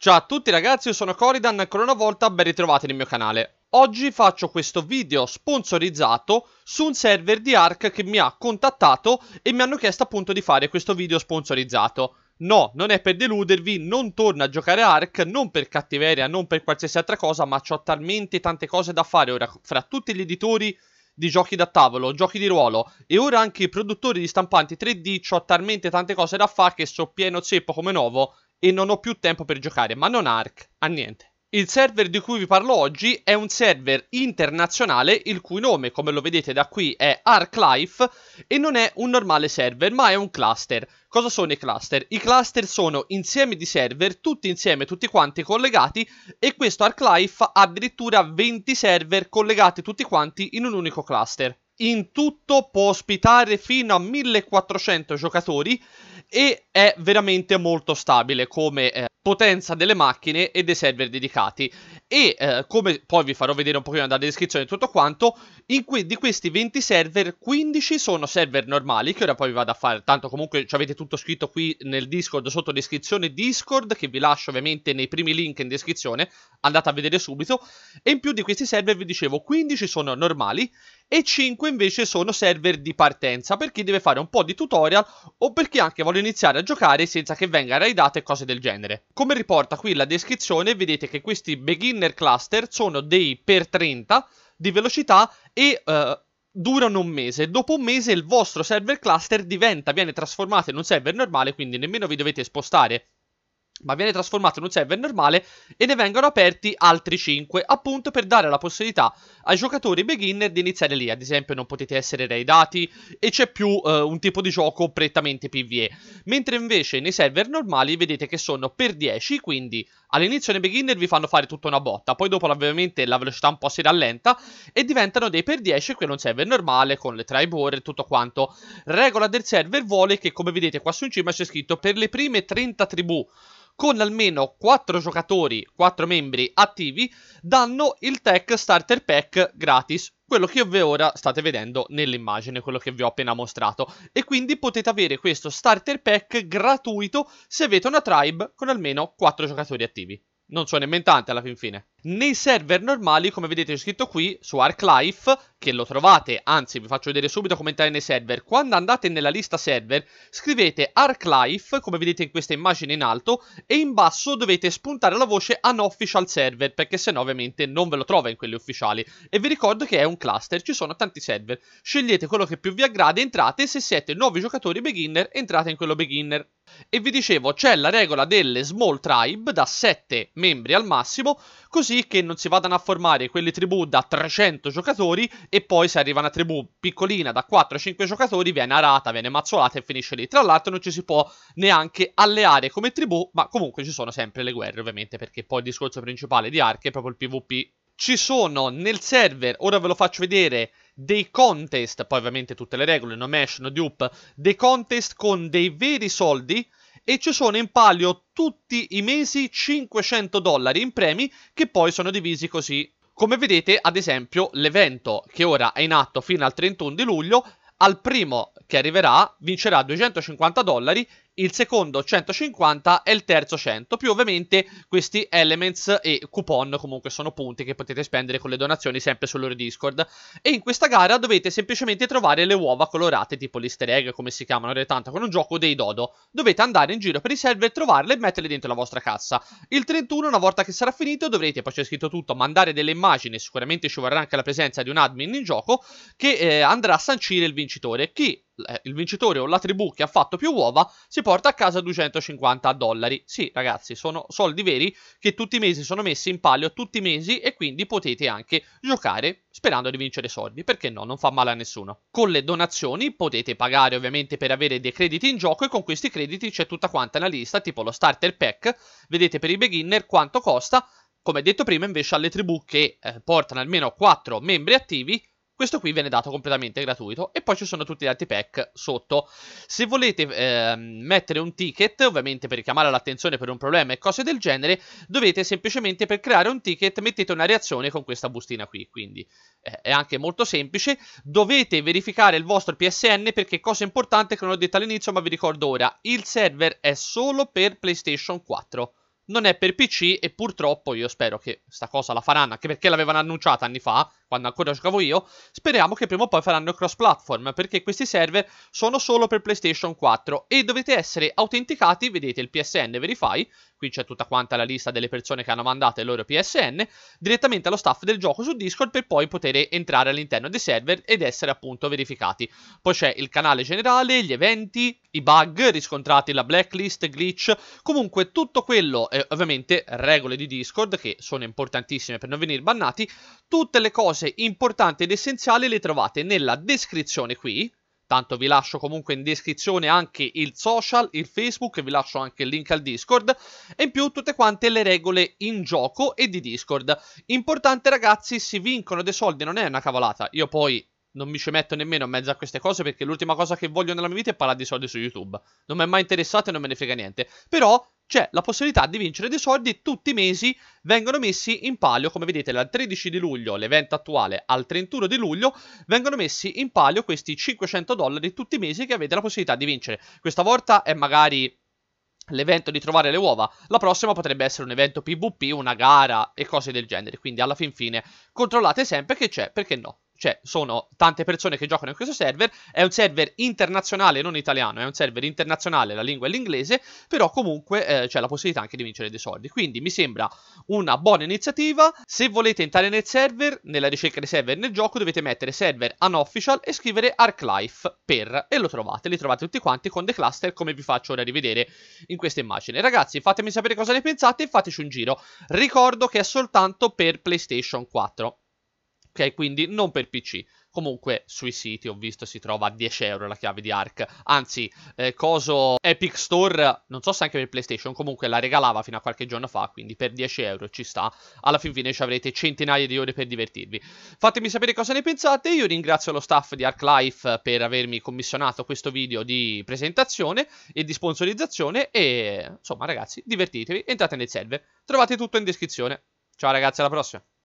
Ciao a tutti ragazzi, io sono Coridan, ancora una volta ben ritrovati nel mio canale. Oggi faccio questo video sponsorizzato su un server di ARK che mi ha contattato e mi hanno chiesto appunto di fare questo video sponsorizzato. No, non è per deludervi, non torno a giocare ARK, non per cattiveria, non per qualsiasi altra cosa, ma ho talmente tante cose da fare ora fra tutti gli editori di giochi da tavolo, giochi di ruolo e ora anche i produttori di stampanti 3D ho talmente tante cose da fare che so pieno zeppo come nuovo e non ho più tempo per giocare, ma non ARC, a niente. Il server di cui vi parlo oggi è un server internazionale il cui nome, come lo vedete da qui, è ArcLife e non è un normale server, ma è un cluster. Cosa sono i cluster? I cluster sono insieme di server, tutti insieme, tutti quanti collegati e questo ArcLife ha addirittura 20 server collegati tutti quanti in un unico cluster in tutto può ospitare fino a 1400 giocatori e è veramente molto stabile come eh, potenza delle macchine e dei server dedicati. E eh, come poi vi farò vedere un pochino dalla descrizione di tutto quanto, in que- di questi 20 server, 15 sono server normali, che ora poi vi vado a fare, tanto comunque ci avete tutto scritto qui nel Discord, sotto descrizione Discord, che vi lascio ovviamente nei primi link in descrizione, andate a vedere subito. E in più di questi server, vi dicevo, 15 sono normali e 5 invece sono server di partenza per chi deve fare un po' di tutorial o per chi anche vuole iniziare a giocare senza che venga raidata e cose del genere. Come riporta qui la descrizione vedete che questi beginner cluster sono dei per 30 di velocità e... Uh, durano un mese. Dopo un mese il vostro server cluster diventa, viene trasformato in un server normale, quindi nemmeno vi dovete spostare ma viene trasformato in un server normale e ne vengono aperti altri 5, appunto per dare la possibilità ai giocatori beginner di iniziare lì, ad esempio non potete essere raidati e c'è più eh, un tipo di gioco prettamente PvE, mentre invece nei server normali vedete che sono per 10, quindi all'inizio nei beginner vi fanno fare tutta una botta, poi dopo ovviamente la velocità un po' si rallenta e diventano dei per 10, qui in un server normale con le tribe war e tutto quanto. Regola del server vuole che come vedete qua su in cima c'è scritto per le prime 30 tribù con almeno 4 giocatori, 4 membri attivi, danno il Tech Starter Pack gratis quello che vi ora state vedendo nell'immagine, quello che vi ho appena mostrato. E quindi potete avere questo starter pack gratuito se avete una tribe con almeno 4 giocatori attivi. Non so nemmeno tante alla fin fine. Nei server normali, come vedete scritto qui, su ArcLife, che lo trovate, anzi vi faccio vedere subito come entrare nei server, quando andate nella lista server scrivete ArcLife, come vedete in questa immagine in alto, e in basso dovete spuntare la voce Unofficial Server, perché se no ovviamente non ve lo trova in quelli ufficiali. E vi ricordo che è un cluster, ci sono tanti server, scegliete quello che più vi aggrada, entrate, se siete nuovi giocatori beginner, entrate in quello beginner. E vi dicevo, c'è la regola delle small tribe, da 7 membri al massimo, così che non si vadano a formare quelle tribù da 300 giocatori e poi se arriva una tribù piccolina da 4-5 giocatori viene arata, viene mazzolata e finisce lì. Tra l'altro non ci si può neanche alleare come tribù, ma comunque ci sono sempre le guerre ovviamente perché poi il discorso principale di Ark è proprio il PvP. Ci sono nel server, ora ve lo faccio vedere, dei contest, poi ovviamente tutte le regole, no mesh, no dupe, dei contest con dei veri soldi e ci sono in palio tutti i mesi 500 dollari in premi che poi sono divisi così. Come vedete, ad esempio, l'evento che ora è in atto fino al 31 di luglio, al primo che arriverà vincerà 250 dollari il secondo 150 e il terzo 100, più ovviamente questi elements e coupon comunque sono punti che potete spendere con le donazioni sempre sul loro Discord. E in questa gara dovete semplicemente trovare le uova colorate tipo l'easter egg, come si chiamano in realtà, con un gioco dei dodo. Dovete andare in giro per i server, trovarle e metterle dentro la vostra cassa. Il 31, una volta che sarà finito, dovrete, poi c'è scritto tutto, mandare delle immagini, sicuramente ci vorrà anche la presenza di un admin in gioco, che eh, andrà a sancire il vincitore. Chi, eh, il vincitore o la tribù che ha fatto più uova, si può porta a casa 250 dollari. Sì, ragazzi, sono soldi veri che tutti i mesi sono messi in palio tutti i mesi e quindi potete anche giocare sperando di vincere soldi, perché no, non fa male a nessuno. Con le donazioni potete pagare ovviamente per avere dei crediti in gioco e con questi crediti c'è tutta quanta la lista, tipo lo starter pack, vedete per i beginner quanto costa, come detto prima invece alle tribù che eh, portano almeno 4 membri attivi questo qui viene dato completamente gratuito e poi ci sono tutti gli altri pack sotto. Se volete eh, mettere un ticket, ovviamente per richiamare l'attenzione per un problema e cose del genere, dovete semplicemente per creare un ticket mettete una reazione con questa bustina qui, quindi eh, è anche molto semplice. Dovete verificare il vostro PSN perché cosa importante che non ho detto all'inizio ma vi ricordo ora, il server è solo per PlayStation 4 non è per PC e purtroppo io spero che sta cosa la faranno, anche perché l'avevano annunciata anni fa, quando ancora giocavo io, speriamo che prima o poi faranno cross platform, perché questi server sono solo per PlayStation 4 e dovete essere autenticati, vedete il PSN Verify, qui c'è tutta quanta la lista delle persone che hanno mandato il loro PSN, direttamente allo staff del gioco su Discord per poi poter entrare all'interno dei server ed essere appunto verificati. Poi c'è il canale generale, gli eventi, i bug riscontrati, la blacklist, glitch, comunque tutto quello, eh, ovviamente regole di Discord che sono importantissime per non venire bannati, tutte le cose importanti ed essenziali le trovate nella descrizione qui, Tanto vi lascio comunque in descrizione anche il social, il Facebook, vi lascio anche il link al Discord e in più tutte quante le regole in gioco e di Discord. Importante ragazzi, si vincono dei soldi, non è una cavolata. Io poi non mi ci metto nemmeno in mezzo a queste cose perché l'ultima cosa che voglio nella mia vita è parlare di soldi su YouTube. Non mi è mai interessato e non me ne frega niente. Però c'è la possibilità di vincere dei soldi tutti i mesi vengono messi in palio come vedete dal 13 di luglio l'evento attuale al 31 di luglio vengono messi in palio questi 500 dollari tutti i mesi che avete la possibilità di vincere questa volta è magari l'evento di trovare le uova, la prossima potrebbe essere un evento PvP, una gara e cose del genere, quindi alla fin fine controllate sempre che c'è, perché no cioè sono tante persone che giocano in questo server, è un server internazionale, non italiano, è un server internazionale, la lingua è l'inglese, però comunque eh, c'è la possibilità anche di vincere dei soldi, quindi mi sembra una buona iniziativa, se volete entrare nel server, nella ricerca dei server nel gioco dovete mettere server unofficial e scrivere ArcLife per, e lo trovate, li trovate tutti quanti con dei cluster come vi faccio ora rivedere in questa immagine. Ragazzi fatemi sapere cosa ne pensate e fateci un giro, ricordo che è soltanto per PlayStation 4 ok? Quindi non per PC. Comunque sui siti ho visto si trova a 10 euro la chiave di Ark. Anzi, eh, coso Epic Store, non so se anche per PlayStation, comunque la regalava fino a qualche giorno fa, quindi per 10 euro ci sta. Alla fin fine ci avrete centinaia di ore per divertirvi. Fatemi sapere cosa ne pensate, io ringrazio lo staff di Ark Life per avermi commissionato questo video di presentazione e di sponsorizzazione e insomma ragazzi, divertitevi, entrate nel server, trovate tutto in descrizione. Ciao ragazzi, alla prossima!